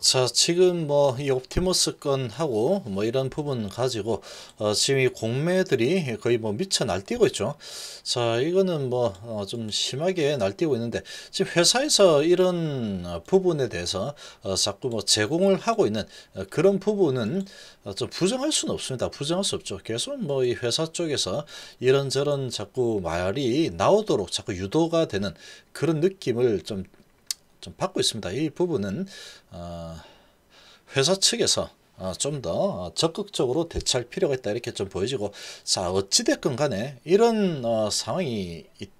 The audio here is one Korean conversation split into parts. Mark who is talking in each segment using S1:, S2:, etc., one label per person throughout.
S1: 자 지금 뭐 이 옵티머스 건하고 뭐 이런 부분 가지고 어, 지금 이 공매들이 거의 뭐 미쳐 날뛰고 있죠 자 이거는 뭐좀 어, 심하게 날뛰고 있는데 지금 회사에서 이런 부분에 대해서 어, 자꾸 뭐 제공을 하고 있는 어, 그런 부분은 어, 좀 부정할 수는 없습니다 부정할 수 없죠 계속 뭐 이 회사 쪽에서 이런저런 자꾸 말이 나오도록 자꾸 유도가 되는 그런 느낌을 좀좀 받고 있습니다. 이 부분은 어, 회사 측에서 어, 좀더 적극적으로 대처할 필요가 있다 이렇게 좀 보여지고 자 어찌됐건 간에 이런 어, 상황이 있,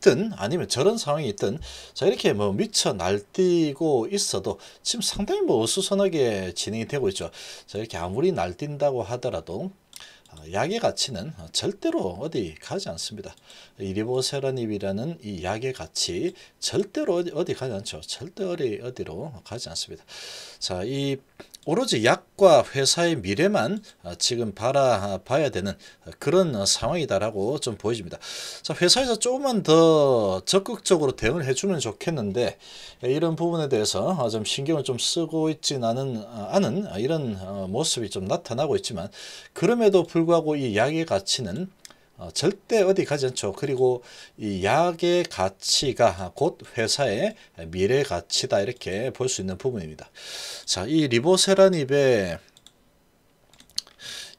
S1: 든 아니면 저런 상황이 있든 자 이렇게 뭐 미쳐 날뛰고 있어도 지금 상당히 뭐 어수선하게 진행이 되고 있죠. 자 이렇게 아무리 날뛴다고 하더라도 아, 약의 가치는 아, 절대로 어디 가지 않습니다. 이리보세라닙이라는 이 약의 가치 절대로 어디, 어디 가지 않죠. 절대 어디, 어디로 가지 않습니다. 자, 이 오로지 약과 회사의 미래만 아, 지금 바라봐야 되는 그런 상황이다라고 좀 보여집니다. 자, 회사에서 조금만 더 적극적으로 대응을 해주면 좋겠는데 이런 부분에 대해서 좀 신경을 좀 쓰고 있진 않은, 않은 이런 어, 모습이 좀 나타나고 있지만 그럼에도 불구하고 불구하고 이 약의 가치는 어, 절대 어디 가지 않죠. 그리고 이 약의 가치가 곧 회사의 미래 가치다 이렇게 볼 수 있는 부분입니다. 자, 이 리보세라닙의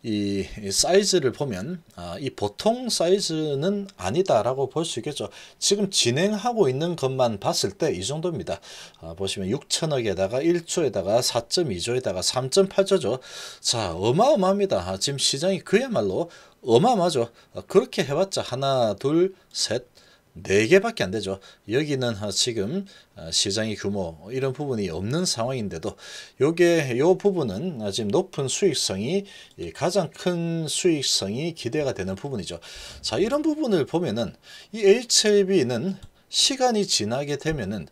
S1: 이, 사이즈를 보면 아, 이 보통 사이즈는 아니다라고 볼 수 있겠죠. 지금 진행하고 있는 것만 봤을 때 이 정도입니다. 아, 보시면 6천억에다가 1조에다가 4.2조에다가 3.8조죠. 자 어마어마합니다. 아, 지금 시장이 그야말로 어마어마하죠. 아, 그렇게 해봤자 하나 둘셋 4개밖에 안 되죠. 여기는 어, 지금 어, 시장의 규모 이런 부분이 없는 상황인데도 요게 요 부분은 지금 높은 수익성이 가장 큰 수익성이 기대가 되는 부분이죠. 자, 이런 부분을 보면은 이 HLB는 시간이 지나게 되면은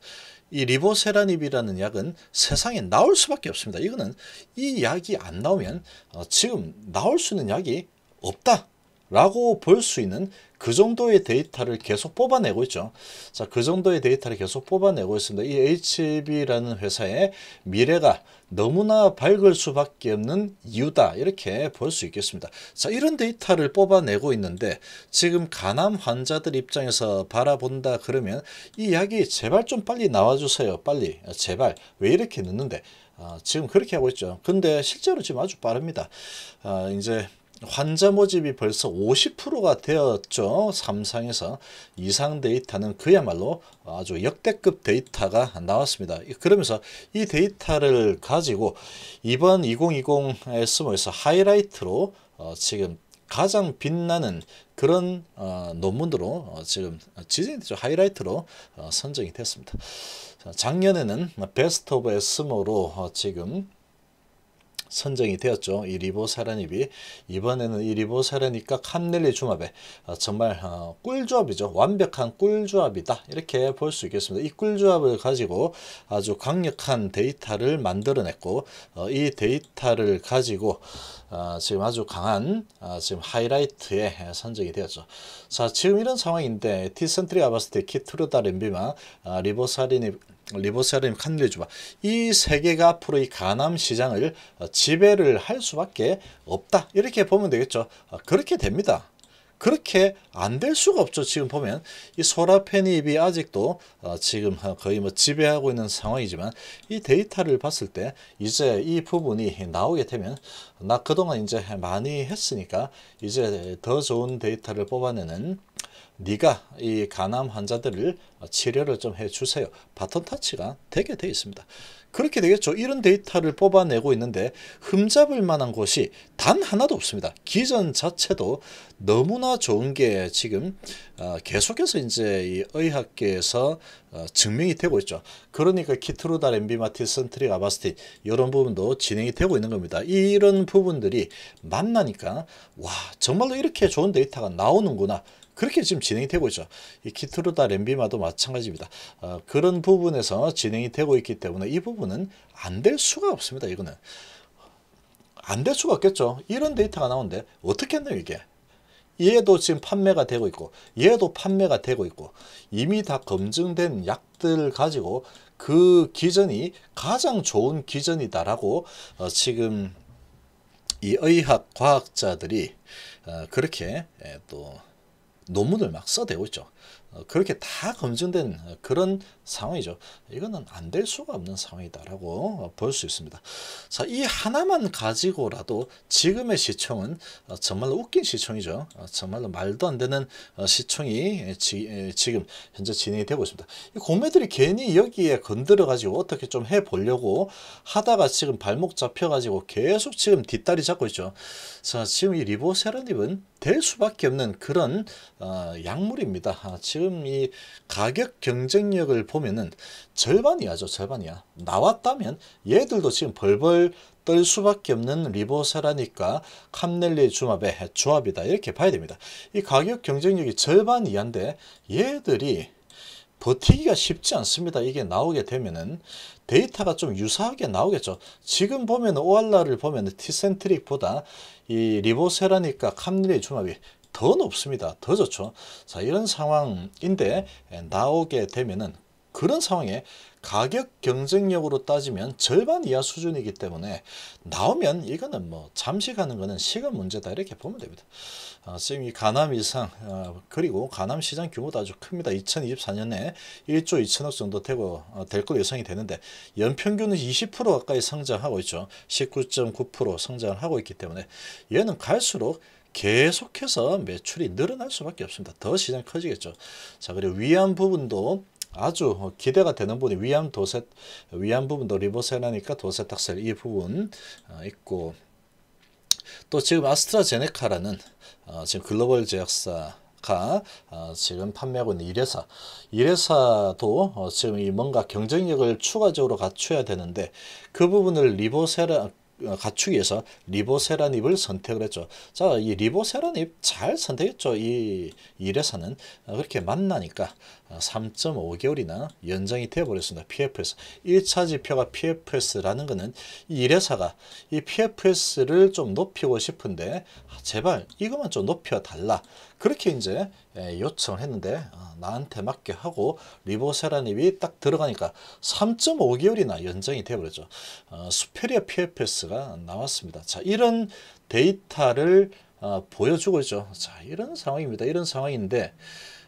S1: 이 리보세라닙이라는 약은 세상에 나올 수밖에 없습니다. 이거는 이 약이 안 나오면 어, 지금 나올 수 있는 약이 없다. 라고 볼 수 있는 그 정도의 데이터를 계속 뽑아내고 있죠. 자, 그 정도의 데이터를 계속 뽑아내고 있습니다. 이 HB라는 회사의 미래가 너무나 밝을 수밖에 없는 이유다. 이렇게 볼 수 있겠습니다. 자, 이런 데이터를 뽑아내고 있는데 지금 간암 환자들 입장에서 바라본다 그러면 이 약이 제발 좀 빨리 나와주세요. 빨리. 아, 제발. 왜 이렇게 늦는데? 아, 지금 그렇게 하고 있죠. 근데 실제로 지금 아주 빠릅니다. 아, 이제 환자 모집이 벌써 50%가 되었죠. 삼상에서 이상 데이터는 그야말로 아주 역대급 데이터가 나왔습니다. 그러면서 이 데이터를 가지고 이번 2020 SMO에서 하이라이트로 어, 지금 가장 빛나는 그런 어, 논문으로 어, 지금 지진이죠 하이라이트로 어, 선정이 됐습니다. 작년에는 베스트 오브 에스모로 어, 지금 선정이 되었죠. 이 리보사라닙이 이번에는 이 리보사라닙과 캄넬리 줌합에 어, 정말 어, 꿀조합이죠. 완벽한 꿀조합이다. 이렇게 볼 수 있겠습니다. 이 꿀조합을 가지고 아주 강력한 데이터를 만들어냈고 어, 이 데이터를 가지고 지금 아주 강한 지금 하이라이트에 선정이 되었죠. 자 지금 이런 상황인데 티센트리 아바스티 키트루다 렘비마 리보사리닙 리보세림, 칸딜주바 이세 개가 앞으로 이 가남 시장을 어, 지배를 할 수밖에 없다. 이렇게 보면 되겠죠. 어, 그렇게 됩니다. 그렇게 안 될 수가 없죠. 지금 보면 이 소라페닙이 아직도 어, 지금 거의 뭐 지배하고 있는 상황이지만 이 데이터를 봤을 때 이제 이 부분이 나오게 되면 나 그동안 이제 많이 했으니까 이제 더 좋은 데이터를 뽑아내는 네가 이 간암 환자들을 치료를 좀 해주세요. 바톤 타치가 되게 돼 있습니다. 그렇게 되겠죠. 이런 데이터를 뽑아내고 있는데 흠잡을 만한 곳이 단 하나도 없습니다. 기전 자체도 너무나 좋은 게 지금 어, 계속해서 이제 이 의학계에서 어, 증명이 되고 있죠. 그러니까 키트로다 렘비마티, 센트리 아바스틴 이런 부분도 진행이 되고 있는 겁니다. 이런 부분들이 만나니까 와 정말로 이렇게 좋은 데이터가 나오는구나. 그렇게 지금 진행이 되고 있죠. 이 키트루다 렘비마도 마찬가지입니다. 어, 그런 부분에서 진행이 되고 있기 때문에 이 부분은 안 될 수가 없습니다. 이거는 안 될 수가 없겠죠. 이런 데이터가 나오는데 어떻게 했나요 이게? 얘도 지금 판매가 되고 있고 얘도 판매가 되고 있고 이미 다 검증된 약들 가지고 그 기전이 가장 좋은 기전이다라고 어, 지금 이 의학 과학자들이 어, 그렇게 예, 또 논문을 막 써대고 있죠. 어, 그렇게 다 검증된 그런 상황이죠. 이거는 안 될 수가 없는 상황이다라고 볼 수 있습니다. 자, 이 하나만 가지고라도 지금의 시청은 어, 정말로 웃긴 시청이죠. 어, 정말로 말도 안 되는 시청이 지, 금 현재 진행이 되고 있습니다. 이 공매들이 괜히 여기에 건드려가지고 어떻게 좀 해보려고 하다가 지금 발목 잡혀가지고 계속 지금 뒷다리 잡고 있죠. 자, 지금 이리보세라님은 될 수밖에 없는 그런 어, 약물입니다. 아, 지금 이 가격 경쟁력을 보면은 절반이야죠. 절반이야. 나왔다면 얘들도 지금 벌벌 떨 수밖에 없는 리보세라니까 캄넬리 주합의 조합이다. 이렇게 봐야 됩니다. 이 가격 경쟁력이 절반 이한데 얘들이 버티기가 쉽지 않습니다. 이게 나오게 되면은 데이터가 좀 유사하게 나오겠죠. 지금 보면 오알라를 보면 티센트릭보다 이 리보세라니까 캄릴의 중압이 더 높습니다. 더 좋죠. 자 이런 상황인데 나오게 되면은 그런 상황에 가격 경쟁력으로 따지면 절반 이하 수준이기 때문에 나오면 이거는 뭐 잠시 가는 거는 시간 문제다 이렇게 보면 됩니다. 아, 지금 이 가남 이상 아, 그리고 가남 시장 규모도 아주 큽니다. 2024년에 1조 2천억 정도 되고 아, 어, 될걸 예상이 되는데 연평균은 20% 가까이 성장하고 있죠. 19.9% 성장을 하고 있기 때문에 얘는 갈수록 계속해서 매출이 늘어날 수밖에 없습니다. 더 시장 커지겠죠. 자 그리고 위안 부분도 아주 어, 기대가 되는 부분이 위암 도세 위암 부분도 리보세나니까 도세탁셀 이 부분 어, 있고 또 지금 아스트라제네카라는 어, 지금 글로벌 제약사 가 어, 지금 판매하고 있는 1회사 1회사도 어, 지금 이 뭔가 경쟁력을 추가적으로 갖춰야 되는데 그 부분을 리보세라 갖추기 위해서 리보세라닙을 선택을 했죠. 자, 이 리보세라닙 잘 선택했죠. 이 일회사는 어, 그렇게 만나니까 3.5개월이나 어, 연장이 되어버렸습니다. PFS. 1차 지표가 PFS라는 것은 이래사가이 PFS를 좀 높이고 싶은데 아, 제발 이것만 좀 높여달라. 그렇게 이제 예, 요청을 했는데 어, 나한테 맞게 하고 리보세라닙이 딱 들어가니까 3.5개월이나 연장이 되어버렸죠. 수페리아 어, PFS가 나왔습니다. 자 이런 데이터를 보여주고 있죠. 자 이런 상황입니다. 이런 상황인데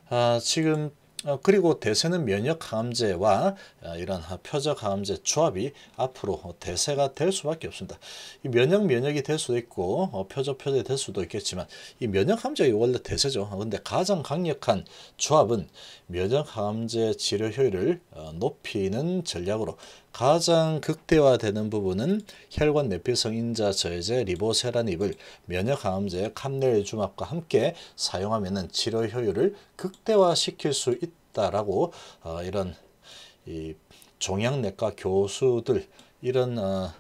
S1: 아, 지금 어, 그리고 대세는 면역 항암제와 어, 이런 표적 항암제 조합이 앞으로 대세가 될 수밖에 없습니다. 이 면역 면역이 될 수도 있고 어, 표적 표적이 될 수도 있겠지만 이 면역 항암제가 원래 대세죠. 어, 근데 가장 강력한 조합은 면역 항암제 치료 효율을 어, 높이는 전략으로 가장 극대화되는 부분은 혈관 내피성 인자 저해제 리보세라닙을 면역항암제 캄넬 주막과 함께 사용하면 치료 효율을 극대화시킬 수 있다라고 어, 이런 이 종양내과 교수들 이런 어,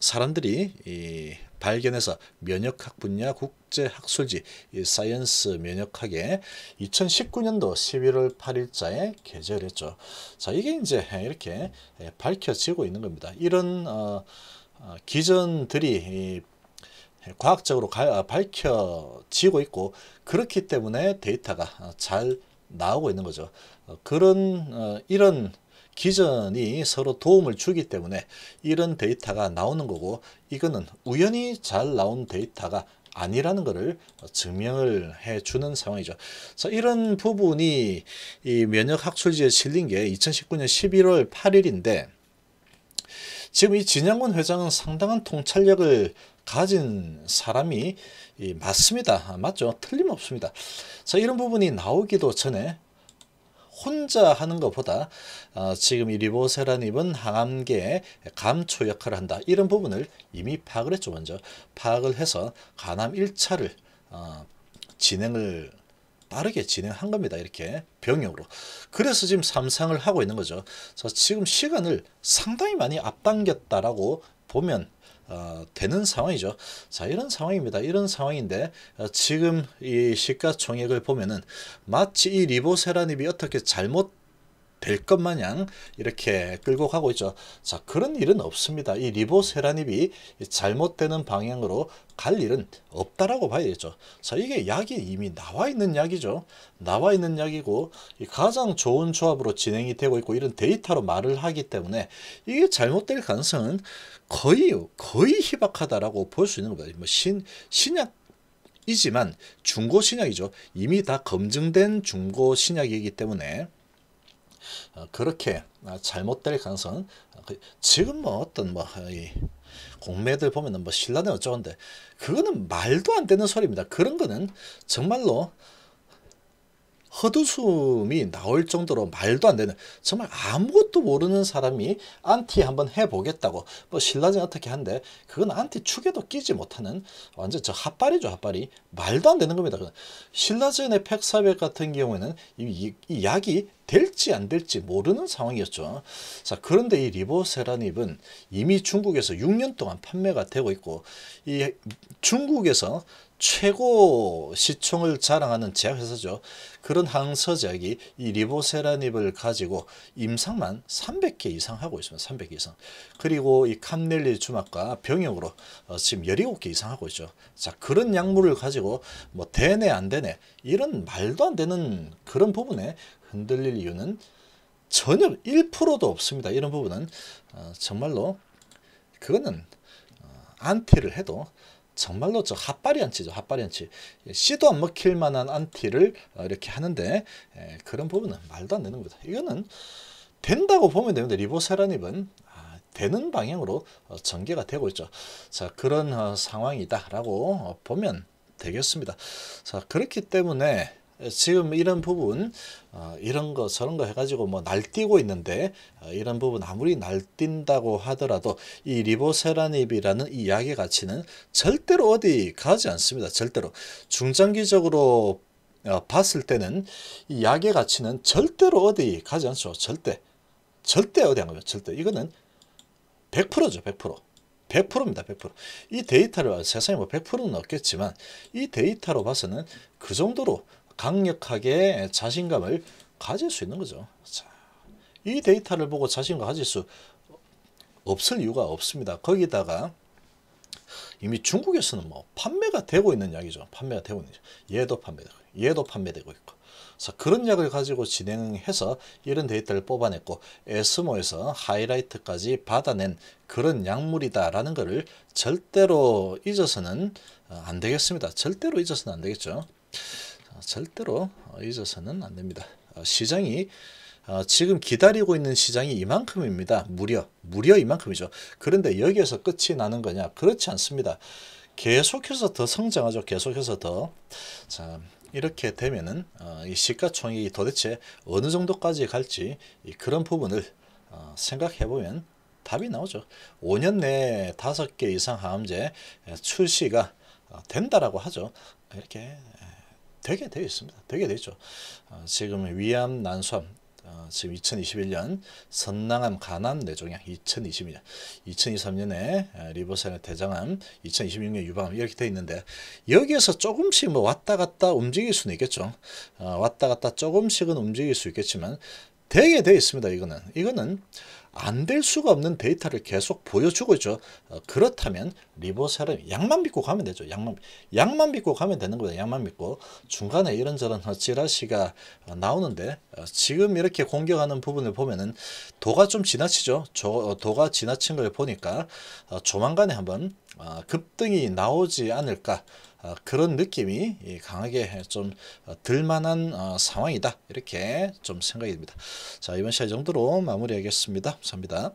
S1: 사람들이 이 발견해서 면역학 분야 국제학술지 이 사이언스 면역학에 2019년도 11월 8일자에 게재를 했죠. 자 이게 이제 이렇게 밝혀지고 있는 겁니다. 이런 어, 어 기전들이 과학적으로 밝혀지고 있고 그렇기 때문에 데이터가 잘 나오고 있는 거죠. 어, 그런 어, 이런 기전이 서로 도움을 주기 때문에 이런 데이터가 나오는 거고 이거는 우연히 잘 나온 데이터가 아니라는 것을 증명을 해주는 상황이죠. 그래서 이런 부분이 이 면역학술지에 실린 게 2019년 11월 8일인데 지금 이 진양권 회장은 상당한 통찰력을 가진 사람이 맞습니다. 맞죠? 틀림없습니다. 그래서 이런 부분이 나오기도 전에 혼자 하는 것보다 어, 지금 이 리보세라닙은 항암계의 감초 역할을 한다. 이런 부분을 이미 파악을 했죠. 먼저 파악을 해서 간암 1차를 어, 진행을 빠르게 진행한 겁니다. 이렇게 병역으로. 그래서 지금 삼상을 하고 있는 거죠. 그래서 지금 시간을 상당히 많이 앞당겼다라고 보면 어, 되는 상황이죠. 자 이런 상황입니다. 이런 상황인데 어, 지금 이 시가총액을 보면은 마치 이 리보세라닙이 어떻게 잘못 될것 마냥 이렇게 끌고 가고 있죠. 자, 그런 일은 없습니다. 이 리보세라닙이 잘못되는 방향으로 갈 일은 없다라고 봐야겠죠. 자, 이게 약이 이미 나와 있는 약이죠. 나와 있는 약이고 가장 좋은 조합으로 진행이 되고 있고 이런 데이터로 말을 하기 때문에 이게 잘못될 가능성은 거의 거의 희박하다라고 볼 수 있는 겁니다. 뭐신 신약 이지만 중고 신약이죠. 이미 다 검증된 중고 신약이기 때문에 어, 그렇게 아, 잘못될 가능성은 아, 그 지금 뭐 어떤 뭐이 아, 공매들 보면은 뭐 신라는 어쩌는데 그거는 말도 안 되는 소리입니다. 그런 거는 정말로 헛웃음이 나올 정도로 말도 안 되는 정말 아무것도 모르는 사람이 안티 한번 해보겠다고 뭐신라전 어떻게 한데 그건 안티 축에도 끼지 못하는 완전 저 핫발이죠 핫발이 말도 안 되는 겁니다 신라전의 팩사백 같은 경우에는 이, 이 약이 될지 안 될지 모르는 상황이었죠. 자, 그런데 이 리보세라닙은 이미 중국에서 6년 동안 판매가 되고 있고 이 중국에서 최고 시청을 자랑하는 제약회사죠. 그런 항서제약이 이 리보세라닙을 가지고 임상만 300개 이상 하고 있습니다. 300개 이상. 그리고 이 캄넬리 주막과 병역으로 어, 지금 17개 이상 하고 있죠. 자 그런 약물을 가지고 뭐 되네 안 되네 이런 말도 안 되는 그런 부분에 흔들릴 이유는 전혀 1%도 없습니다. 이런 부분은 어, 정말로 그거는 어, 안티를 해도 정말로 저 핫바리 안치죠. 핫바리 안치. 예, 씨도 안 먹힐 만한 안티를 어, 이렇게 하는데 에, 예, 그런 부분은 말도 안 되는 겁니다. 이거는 된다고 보면 되는데 리보세라닙은 아, 되는 방향으로 어, 전개가 되고 있죠. 자 그런 어, 상황이다라고 어, 보면 되겠습니다. 자 그렇기 때문에 지금 이런 부분 어, 이런 거 저런 거 해가지고 뭐 날뛰고 있는데 어, 이런 부분 아무리 날뛴다고 하더라도 이 리보세라닙이라는 이 약의 가치는 절대로 어디 가지 않습니다. 절대로 중장기적으로 어, 봤을 때는 이 약의 가치는 절대로 어디 가지 않죠. 절대 절대 어디 안 가요. 절대 이거는 100%죠. 100%. 100%입니다. 100%. 이 데이터를 세상에 뭐 100%는 없겠지만 이 데이터로 봐서는 그 정도로 강력하게 자신감을 가질 수 있는 거죠. 자, 이 데이터를 보고 자신감 가질 수 없을 이유가 없습니다. 거기다가 이미 중국에서는 뭐 판매가 되고 있는 약이죠. 판매가 되고 있는 얘도 판매되고 얘도 판매되고 있고 자, 그런 약을 가지고 진행해서 이런 데이터를 뽑아냈고 에스모에서 하이라이트까지 받아낸 그런 약물이다라는 것을 절대로 잊어서는 안 되겠습니다. 절대로 잊어서는 안 되겠죠. 어, 절대로 어, 잊어서는 안 됩니다. 어, 시장이 지금 기다리고 있는 시장이 이만큼입니다. 무려 무려 이만큼이죠. 그런데 여기에서 끝이 나는 거냐? 그렇지 않습니다. 계속해서 더 성장하죠. 계속해서 더. 자, 이렇게 되면은 이 시가총액이 도대체 어느 정도까지 갈지 그런 부분을 생각해 보면 답이 나오죠. 5년 내에 5개 이상 항암제 출시가 된다라고 하죠. 이렇게 되게 되어 있습니다. 되게 되죠. 어, 지금 위암, 난소암, 어, 지금 2021년 선낭암, 간암, 뇌종양 2020년, 2023년에 리버센의 대장암, 2026년 유방암 이렇게 되어 있는데 여기에서 조금씩 뭐 왔다 갔다 움직일 수는 있겠죠. 어, 왔다 갔다 조금씩은 움직일 수 있겠지만 되게 되어 있습니다. 이거는 이거는 안될 수가 없는 데이터를 계속 보여주고 있죠. 어, 그렇다면 리보세럼 약만 믿고 가면 되죠. 약만, 약만 믿고 가면 되는 거예요. 약만 믿고. 중간에 이런저런 찌라시가 어, 어, 나오는데 지금 이렇게 공격하는 부분을 보면은 도가 좀 지나치죠. 저, 도가 지나친 걸 보니까 조만간에 한번 급등이 나오지 않을까 아, 그런 느낌이 예, 강하게 좀 어, 들만한 어, 상황이다 이렇게 좀 생각이 듭니다. 자 이번 시간 정도로 마무리하겠습니다. 감사합니다.